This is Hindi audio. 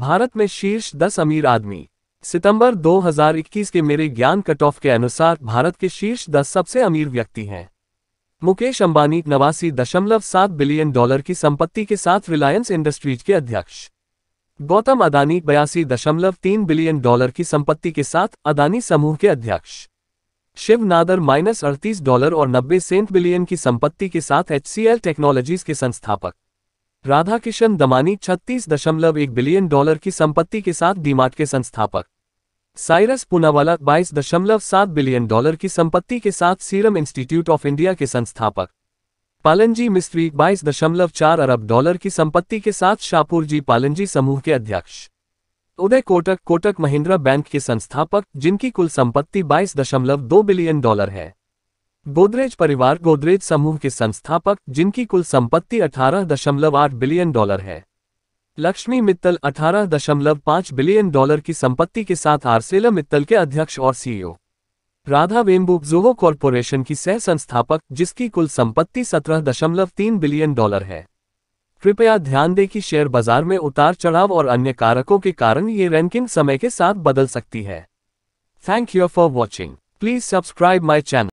भारत में शीर्ष दस अमीर आदमी सितंबर 2021 के मेरे ज्ञान कट ऑफ के अनुसार भारत के शीर्ष दस सबसे अमीर व्यक्ति हैं मुकेश अंबानी नवासी दशमलव सात बिलियन डॉलर की संपत्ति के साथ रिलायंस इंडस्ट्रीज के अध्यक्ष गौतम अदानी बयासी दशमलव तीन बिलियन डॉलर की संपत्ति के साथ अदानी समूह के अध्यक्ष शिव नादर माइनस अड़तीस डॉलर और नब्बे सेंट बिलियन की संपत्ति के साथ एच टेक्नोलॉजीज के संस्थापक राधाकिशन दमानी 36.1 बिलियन डॉलर की संपत्ति के साथ डीमार्ट के संस्थापक साइरस दशमलव 22.7 बिलियन डॉलर की संपत्ति के साथ सीरम इंस्टीट्यूट ऑफ इंडिया के संस्थापक पालनजी मिस्त्री 22.4 अरब डॉलर की संपत्ति के साथ शाहपुर जी पालनजी समूह के अध्यक्ष उदय कोटक कोटक महिंद्रा बैंक के संस्थापक जिनकी कुल संपत्ति 22.2 बिलियन डॉलर है गोदरेज परिवार गोदरेज समूह के संस्थापक जिनकी कुल संपत्ति 18.8 बिलियन डॉलर है लक्ष्मी मित्तल 18.5 बिलियन डॉलर की संपत्ति के साथ आरसेला मित्तल के अध्यक्ष और सीईओ राधा वेम्बू जोहो कॉरपोरेशन की सह संस्थापक जिसकी कुल संपत्ति 17.3 बिलियन डॉलर है कृपया ध्यान दें कि शेयर बाजार में उतार चढ़ाव और अन्य कारकों के कारण ये रैंकिंग समय के साथ बदल सकती है thank you for watching please subscribe my channel